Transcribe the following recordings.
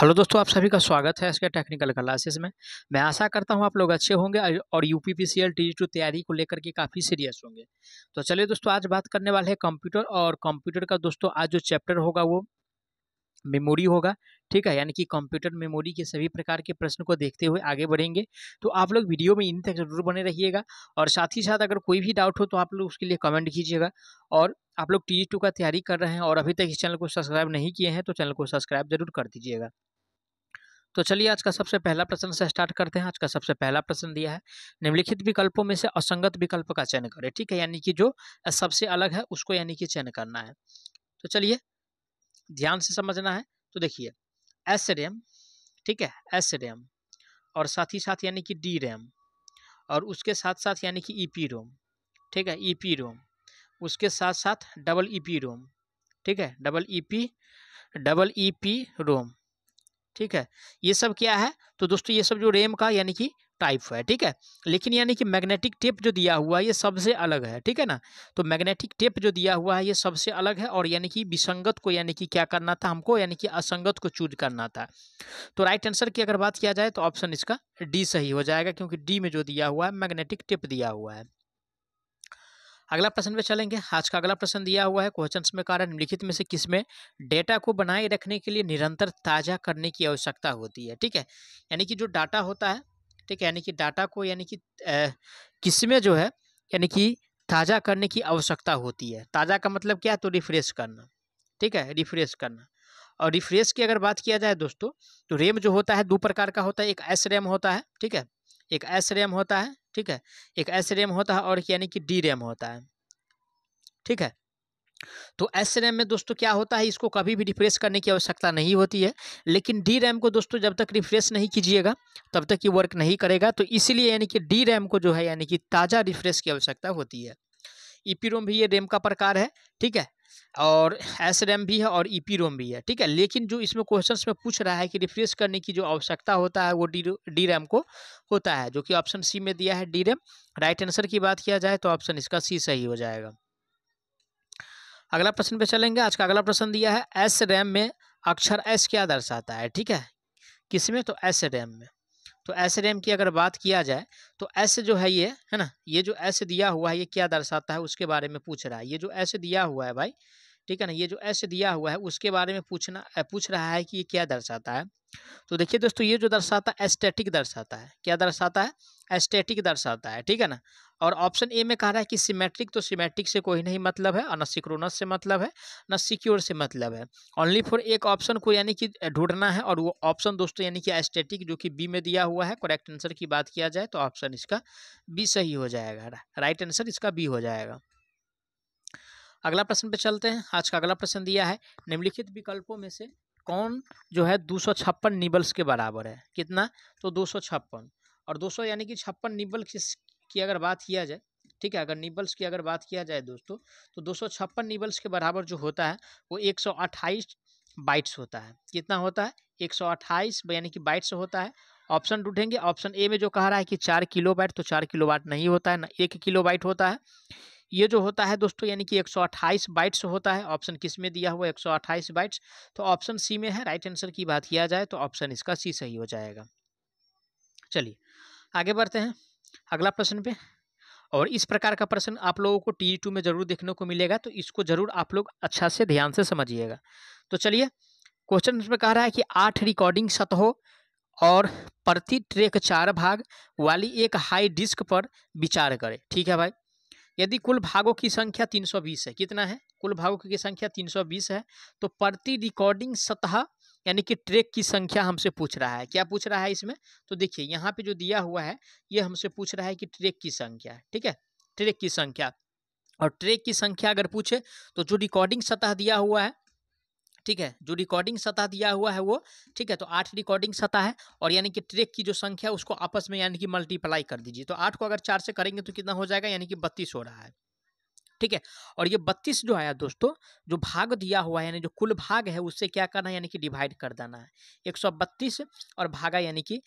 hello दोस्तों आप सभी का स्वागत है इसके टेक्निकल क्लासेस में मैं आशा करता हूं आप लोग अच्छे होंगे और U P P C L T two तैयारी को लेकर के काफ़ी सीरियस होंगे तो चलिए दोस्तों आज बात करने वाले हैं कंप्यूटर और कंप्यूटर का दोस्तों आज जो चैप्टर होगा वो मेमोरी होगा ठीक है यानी कि कंप्यूटर मेमोरी के सभी प्रकार के प्रश्न को देखते हुए आगे बढ़ेंगे तो आप लोग वीडियो में इन तक जरूर बने रहिएगा और साथ ही साथ अगर कोई भी डाउट हो तो आप लोग उसके लिए कमेंट कीजिएगा और आप लोग टी टू का तैयारी कर रहे हैं और अभी तक इस चैनल को सब्सक्राइब नहीं किए हैं तो चैनल को सब्सक्राइब जरूर कर दीजिएगा तो चलिए आज का सबसे पहला प्रश्न से स्टार्ट करते हैं आज का सबसे पहला प्रश्न दिया है निम्नलिखित विकल्पों में से असंगत विकल्प का चयन करें ठीक है यानी कि जो सबसे अलग है उसको यानी कि चयन करना है तो चलिए ध्यान से समझना है तो देखिए एस रैम ठीक है एस रैम और साथ ही साथ यानी कि डी रैम और उसके साथ साथ यानी कि ई पी रोम ठीक है ई पी रोम उसके साथ साथ डबल ई पी रोम ठीक है double E P double E P ROM ठीक है ये सब क्या है तो दोस्तों ये सब जो रेम का यानी कि टाइप है ठीक है लेकिन यानी कि मैग्नेटिक टेप जो दिया हुआ है ये सबसे अलग है ठीक है ना तो मैग्नेटिक टेप जो दिया हुआ है ये सबसे अलग है और यानी कि विसंगत को यानी कि क्या करना था हमको यानी कि असंगत को चूज करना था तो राइट आंसर की अगर बात किया जाए तो ऑप्शन इसका डी सही हो जाएगा क्योंकि डी में जो दिया हुआ है मैग्नेटिक टेप दिया हुआ है अगला प्रश्न पे चलेंगे आज का अगला प्रश्न दिया हुआ है क्वेश्चन में कारण निम्नलिखित में से किसमें डेटा को बनाए रखने के लिए निरंतर ताज़ा करने की आवश्यकता होती है ठीक है यानी कि जो डाटा होता है ठीक है यानी कि डाटा को यानी कि किसमें जो है यानी कि ताज़ा करने की आवश्यकता होती है ताज़ा का मतलब क्या है तो रिफ्रेश करना ठीक है रिफ्रेश करना और रिफ्रेश की अगर बात किया जाए दोस्तों तो रेम जो होता है दो प्रकार का होता है एक एस रैम होता है ठीक है एक एस रैम होता है ठीक है एक एस रैम होता है और यानी कि डी रैम होता है ठीक है तो एस रैम में दोस्तों क्या होता है इसको कभी भी रिफ्रेश करने की आवश्यकता नहीं होती है लेकिन डी रैम को दोस्तों जब तक रिफ्रेश नहीं कीजिएगा तब तक ये वर्क नहीं करेगा तो इसलिए यानी कि डी रैम को जो है यानी कि ताज़ा रिफ्रेश की आवश्यकता होती है ईपी रोम भी ये रैम का प्रकार है ठीक है और एस रैम भी है और ई रोम भी है ठीक है लेकिन जो इसमें क्वेश्चंस में पूछ रहा है कि रिफ्रेश करने की जो आवश्यकता होता है वो डी डी रैम को होता है जो कि ऑप्शन सी में दिया है डी रैम राइट आंसर की बात किया जाए तो ऑप्शन इसका सी सही हो जाएगा अगला प्रश्न पे चलेंगे आज का अगला प्रश्न दिया है एस रैम में अक्षर एस क्या दर्शाता है ठीक है किसमें तो एस रैम में तो ऐसे रैम की अगर बात किया जाए तो ऐसे जो है ये है ना ये जो ऐसे दिया हुआ है ये क्या दर्शाता है उसके बारे में पूछ रहा है ये जो ऐसे दिया हुआ है भाई ठीक है ना ये जो ऐसे दिया हुआ है उसके बारे में पूछना पूछ रहा है कि ये क्या दर्शाता है तो देखिए दोस्तों ये जो दर्शाता है एस्टेटिक दर्शाता है क्या दर्शाता है एस्टेटिक दर्शाता है ठीक है ना और ऑप्शन ए में कह रहा है कि सिमेट्रिक तो सिमेट्रिक से कोई नहीं मतलब है और न सिक्रोनस से मतलब है न सिक्योर से मतलब है ओनली फॉर एक ऑप्शन को यानी कि ढूंढना है और वो ऑप्शन दोस्तों यानी कि एस्टेटिक जो कि बी में दिया हुआ है करेक्ट आंसर की बात किया जाए तो ऑप्शन इसका बी सही हो जाएगा राइट आंसर इसका बी हो जाएगा अगला प्रश्न पे चलते हैं आज का अगला प्रश्न दिया है निम्नलिखित विकल्पों में से कौन जो है दो सौ छप्पन निबल्स के बराबर है कितना तो दो सौ छप्पन और दो सौ यानी कि छप्पन निबल की अगर बात किया जाए ठीक है अगर निबल्स की अगर बात किया जाए दोस्तों तो दो सौ छप्पन निबल्स के बराबर जो होता है वो एक सौ अट्ठाईस बाइट्स होता है कितना होता है एक सौ अट्ठाईस यानी कि बाइट्स होता है ऑप्शन ढूंढेंगे ऑप्शन ए में जो कह रहा है कि चार किलो बाइट तो चार किलो बाइट नहीं होता है ना एक किलो बाइट होता है ये जो होता है दोस्तों यानी कि 128 बाइट्स होता है ऑप्शन किस में दिया हुआ 128 बाइट्स तो ऑप्शन सी में है राइट आंसर की बात किया जाए तो ऑप्शन इसका सी सही हो जाएगा चलिए आगे बढ़ते हैं अगला प्रश्न पे और इस प्रकार का प्रश्न आप लोगों को टी टू में जरूर देखने को मिलेगा तो इसको जरूर आप लोग अच्छा से ध्यान से समझिएगा तो चलिए क्वेश्चन इसमें कह रहा है कि आठ रिकॉर्डिंग सतहों और प्रति ट्रेक चार भाग वाली एक हाई डिस्क पर विचार करें ठीक है भाई यदि कुल भागों की संख्या 320 है कितना है कुल भागों की संख्या 320 है तो प्रति रिकॉर्डिंग सतह यानी कि ट्रैक की संख्या हमसे पूछ रहा है क्या पूछ रहा है इसमें तो देखिए यहाँ पे जो दिया हुआ है ये हमसे पूछ रहा है कि ट्रैक की संख्या ठीक है ट्रैक की संख्या और ट्रैक की संख्या अगर पूछे तो जो रिकॉर्डिंग सतह दिया हुआ है ठीक है जो रिकॉर्डिंग सतह दिया हुआ है वो ठीक है तो आठ रिकॉर्डिंग सतह है और यानी कि ट्रैक की जो संख्या उसको आपस में यानी कि मल्टीप्लाई कर दीजिए तो आठ को अगर चार से करेंगे तो कितना हो जाएगा यानी कि बत्तीस हो रहा है ठीक है और ये बत्तीस जो आया दोस्तों जो भाग दिया हुआ है यानी जो कुल भाग है उससे क्या करना है यानी कि डिवाइड कर देना है एक सौ बत्तीस और भागा यानी कि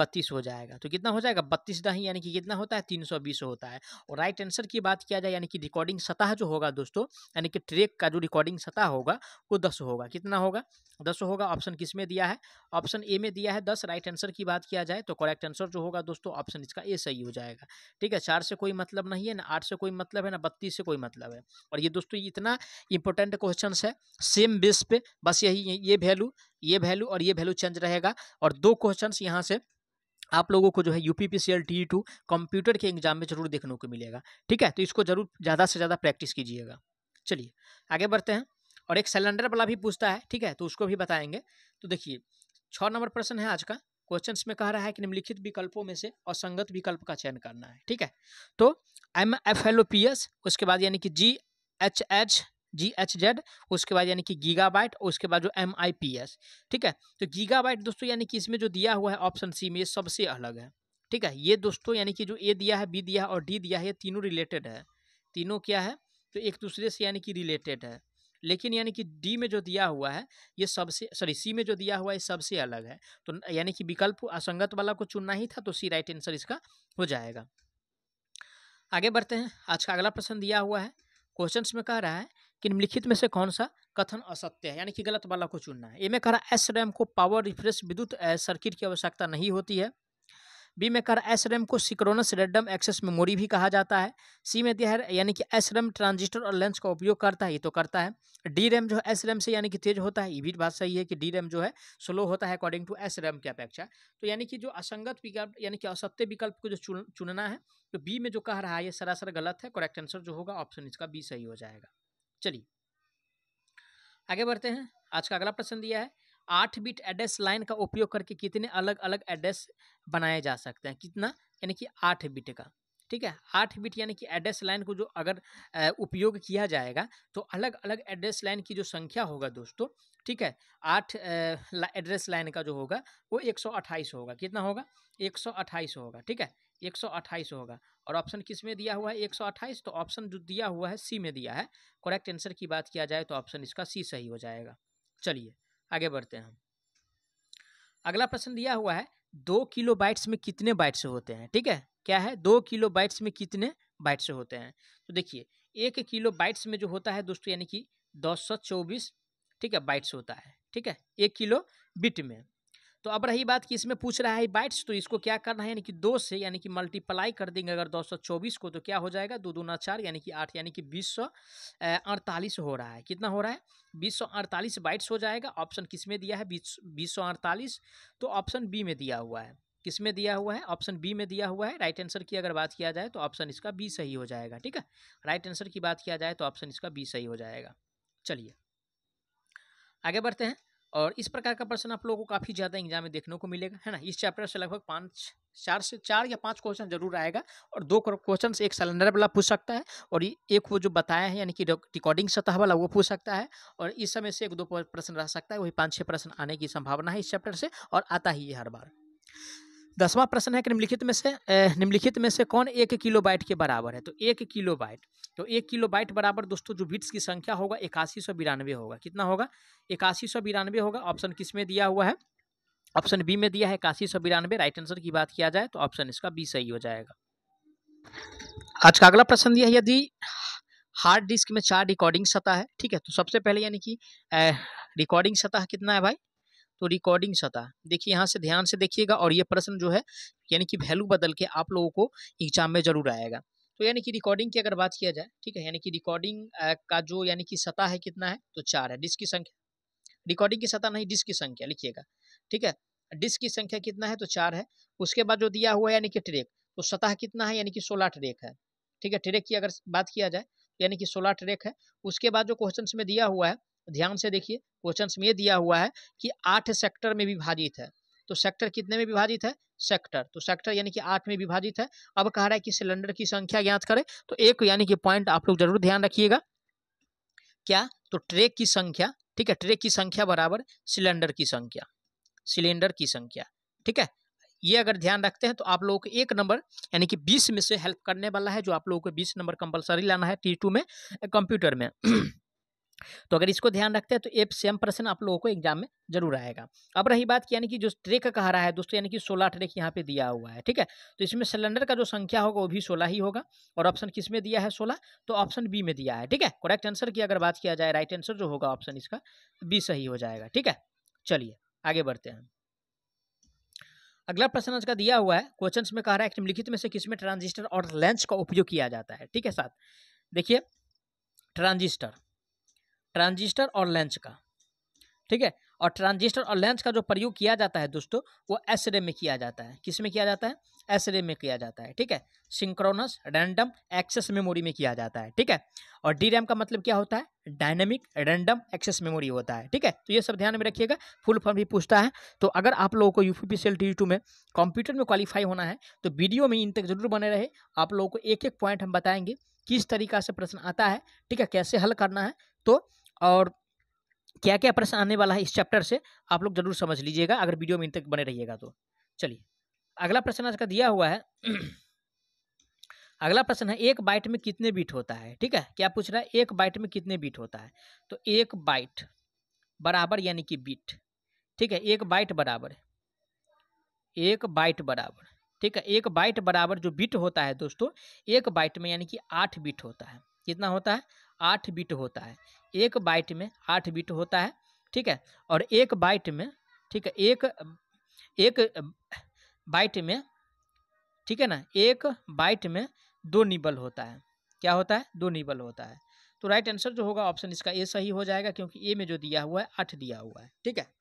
बत्तीस हो जाएगा तो कितना हो जाएगा बत्तीस दही यानी कि कितना होता है तीन सौ बीस होता है और राइट आंसर की बात किया जाए यानी कि रिकॉर्डिंग सतह जो होगा दोस्तों यानी कि ट्रेक का जो रिकॉर्डिंग सतह होगा वो दस होगा कितना होगा दस होगा ऑप्शन किस में दिया है ऑप्शन ए में दिया है दस राइट आंसर की बात किया जाए तो करेक्ट आंसर जो होगा दोस्तों ऑप्शन इसका ए सही हो जाएगा ठीक है चार से कोई मतलब नहीं है ना आठ से कोई मतलब है ना बत्तीस से कोई कोई मतलब है और ये दोस्तों इतना इंपॉर्टेंट क्वेश्चन है सेम बेस पे बस यही ये वैल्यू ये वैल्यू और ये वैल्यू चेंज रहेगा और दो क्वेश्चन यहाँ से आप लोगों को जो है U P P C L T two computer के एग्जाम में जरूर देखने को मिलेगा ठीक है तो इसको जरूर ज़्यादा से ज़्यादा प्रैक्टिस कीजिएगा चलिए आगे बढ़ते हैं और एक सिलेंडर वाला भी पूछता है ठीक है तो उसको भी बताएंगे तो देखिए छः नंबर प्रश्न है आज का क्वेश्चन में कह रहा है कि निम्नलिखित विकल्पों में से असंगत विकल्प का चयन करना है ठीक है तो M F L O P S उसके बाद यानी कि G H H G H Z उसके बाद यानी कि गीगा बाइट उसके बाद जो एम आई पी एस ठीक है तो गीगा बाइट दोस्तों यानी कि इसमें जो दिया हुआ है ऑप्शन सी में ये सबसे अलग है ठीक है ये दोस्तों यानी कि जो ए दिया है बी दिया है और डी दिया है ये तीनों रिलेटेड है तीनों क्या है तो एक दूसरे से यानी कि रिलेटेड है लेकिन यानी कि डी में जो दिया हुआ है ये सबसे सॉरी सी में जो दिया हुआ है सबसे अलग है तो यानी कि विकल्प असंगत वाला को चुनना ही था तो सी राइट आंसर इसका हो जाएगा आगे बढ़ते हैं आज का अगला प्रश्न दिया हुआ है क्वेश्चन में कह रहा है कि निम्नलिखित में से कौन सा कथन असत्य है यानी कि गलत वाला को चुनना है ए में कह रहा है एस रैम को पावर रिफ्रेश विद्युत सर्किट की आवश्यकता नहीं होती है बी में कर एस रैम को सिक्रोनस रेडम एक्सेस मेमोरी भी कहा जाता है सी में दिया है यानी कि एस रैम ट्रांजिस्टर और लेंस का उपयोग करता है ये तो करता है डी रैम जो है एस रैम से यानी कि तेज होता है ये भी बात सही है कि डी रैम जो है स्लो होता है अकॉर्डिंग टू एस रैम की अपेक्षा तो यानी कि जो असंगत विकल्प यानी कि असत्य विकल्प को जो चुन, चुनना है तो बी में जो कह रहा है ये सरासर गलत है करेक्ट आंसर जो होगा ऑप्शन इसका बी सही हो जाएगा चलिए आगे बढ़ते हैं आज का अगला प्रश्न दिया है आठ बिट एड्रेस लाइन का उपयोग करके कितने अलग अलग एड्रेस बनाए जा सकते हैं कितना यानी कि आठ बिट का ठीक है आठ बिट यानी कि एड्रेस लाइन को जो अगर उपयोग किया जाएगा तो अलग अलग एड्रेस लाइन की जो संख्या होगा दोस्तों ठीक है आठ एड्रेस लाइन का जो होगा वो एक सौ अट्ठाईस होगा कितना होगा एक सौ अट्ठाईस होगा ठीक है एक सौ अट्ठाईस होगा और ऑप्शन किस में दिया हुआ है एक सौ अट्ठाईस तो ऑप्शन जो दिया हुआ है सी में दिया है करेक्ट आंसर की बात किया जाए तो ऑप्शन इसका सी सही हो जाएगा चलिए आगे बढ़ते हैं अगला प्रश्न दिया हुआ है दो किलो बाइट्स में कितने बाइट्स होते हैं ठीक है क्या है दो किलो बाइट्स में कितने बाइट्स होते हैं तो देखिए एक किलो बाइट्स में जो होता है दोस्तों यानी कि दस सौ चौबीस ठीक है बाइट्स होता है ठीक है एक किलो बिट में तो अब रही बात कि इसमें पूछ रहा है बाइट्स तो इसको क्या करना है यानी कि दो से यानी कि मल्टीप्लाई कर देंगे अगर दो सौ चौबीस को तो क्या हो जाएगा दो दूना चार यानी कि आठ यानी कि बीस सौ अड़तालीस हो रहा है कितना हो रहा है बीस सौ अड़तालीस बाइट्स हो जाएगा ऑप्शन किस में दिया है बीस बीस सौ अड़तालीस तो ऑप्शन बी में दिया हुआ है किस में दिया हुआ है ऑप्शन बी में दिया हुआ है राइट आंसर की अगर बात किया जाए तो ऑप्शन इसका बी सही हो जाएगा ठीक है राइट आंसर की बात किया जाए तो ऑप्शन इसका बी सही हो जाएगा चलिए आगे बढ़ते हैं और इस प्रकार का प्रश्न आप लोगों को काफ़ी ज़्यादा एग्जाम में देखने को मिलेगा है ना इस चैप्टर से लगभग पाँच चार से चार या पांच क्वेश्चन जरूर आएगा और दो क्वेश्चन एक सिलेंडर वाला पूछ सकता है और एक वो जो बताया है यानी कि रिकॉर्डिंग सतह वाला वो पूछ सकता है और इस समय से एक दो प्रश्न रह सकता है वही पाँच छः प्रश्न आने की संभावना है इस चैप्टर से और आता ही है हर बार दसवां प्रश्न है कि निम्नलिखित में से निम्नलिखित में से कौन एक किलो बाइट के बराबर है तो एक किलो बाइट तो एक किलो बाइट बराबर दोस्तों जो बिट्स की संख्या होगा इक्यासी सौ बिरानवे होगा कितना होगा इक्यासी सौ बिरानवे होगा ऑप्शन किस में दिया हुआ है ऑप्शन बी में दिया है इक्यासी सौ बिरानवे राइट आंसर की बात किया जाए तो ऑप्शन इसका बी सही हो जाएगा आज का अगला प्रश्न दिया है यदि हार्ड डिस्क में चार रिकॉर्डिंग सतह है ठीक है तो सबसे पहले यानी कि रिकॉर्डिंग सतह कितना है भाई तो रिकॉर्डिंग सतह देखिए यहाँ से ध्यान से देखिएगा और ये प्रश्न जो है यानी कि वैल्यू बदल के आप लोगों को एग्जाम में जरूर आएगा तो यानी कि रिकॉर्डिंग की अगर बात किया जाए ठीक है यानी कि रिकॉर्डिंग का जो यानी कि सतह है कितना है तो चार है डिस्क की संख्या रिकॉर्डिंग की सतह नहीं डिस्क की संख्या लिखिएगा ठीक है डिस्क की संख्या कितना है तो चार है उसके बाद जो दिया हुआ है यानी कि ट्रेक तो सतह कितना है यानी कि सोलह ट्रेक है ठीक है ट्रेक की अगर बात किया जाए यानी कि सोलह ट्रेक है उसके बाद जो क्वेश्चन में दिया हुआ है ध्यान से देखिए क्वेश्चन में दिया हुआ है कि आठ सेक्टर में विभाजित है तो सेक्टर कितने में विभाजित है सेक्टर तो सेक्टर यानी कि आठ में विभाजित है अब कह रहा है कि सिलेंडर की संख्या ज्ञात करें तो एक यानी कि पॉइंट आप लोग जरूर ध्यान रखिएगा क्या तो ट्रेक की संख्या ठीक है ट्रेक की संख्या बराबर सिलेंडर की संख्या सिलेंडर की संख्या ठीक है ये अगर ध्यान रखते हैं तो आप लोगों को एक नंबर यानी कि बीस में से हेल्प करने वाला है जो आप लोगों को बीस नंबर कंपलसरी लाना है टी टू में कंप्यूटर में तो अगर इसको ध्यान रखते हैं तो एफ सेम प्रश्न आप लोगों को एग्जाम में जरूर आएगा अब रही बात यानी कि जो ट्रेक कह रहा है दोस्तों यानी कि सोलह ट्रेक यहाँ पे दिया हुआ है ठीक है तो इसमें सिलेंडर का जो संख्या होगा वो भी सोलह ही होगा और ऑप्शन किस में दिया है सोलह तो ऑप्शन बी में दिया है ठीक है करेक्ट आंसर की अगर बात किया जाए राइट आंसर जो होगा ऑप्शन इसका बी सही हो जाएगा ठीक है चलिए आगे बढ़ते हैं अगला प्रश्न आज का दिया हुआ है क्वेश्चन में कह रहा है निम्नलिखित में से किसमें ट्रांजिस्टर और लेंस का उपयोग किया जाता है ठीक है साथ देखिए ट्रांजिस्टर ट्रांजिस्टर और लेंच का ठीक है और ट्रांजिस्टर और लेंस का जो प्रयोग किया जाता है दोस्तों वो एस रे में किया जाता है किस में किया जाता है एस रे में किया जाता है ठीक है सिंक्रोनस रैंडम एक्सेस मेमोरी में किया जाता है ठीक है और डी रैम का मतलब क्या होता है डायनेमिक रैंडम एक्सेस मेमोरी होता है ठीक है तो ये सब ध्यान में रखिएगा फुल फॉर्म भी पूछता है तो अगर आप लोगों को यू पी टी टू में कंप्यूटर में क्वालिफाई होना है तो वीडियो में इन तक जरूर बने रहे आप लोगों को एक एक पॉइंट हम बताएंगे किस तरीका से प्रश्न आता है ठीक है कैसे हल करना है तो और क्या क्या प्रश्न आने वाला है इस चैप्टर से आप लोग जरूर समझ लीजिएगा अगर वीडियो में इन तक बने रहिएगा तो चलिए अगला प्रश्न आज का दिया हुआ है अगला प्रश्न है एक बाइट में कितने बीट होता है ठीक है क्या पूछ रहा है एक बाइट में कितने बीट होता है तो एक बाइट बराबर यानी कि बीट ठीक है एक बाइट बराबर एक बाइट बराबर ठीक है एक बाइट बराबर जो बिट होता है दोस्तों एक बाइट में यानी कि आठ बिट होता है कितना होता है आठ बिट होता है एक बाइट में आठ बिट होता है ठीक है और एक बाइट में ठीक है एक एक बाइट में ठीक है ना एक बाइट में दो निबल होता है क्या होता है दो निबल होता है तो राइट आंसर जो होगा ऑप्शन इसका ए सही हो जाएगा क्योंकि ए में जो दिया हुआ है आठ दिया हुआ है ठीक है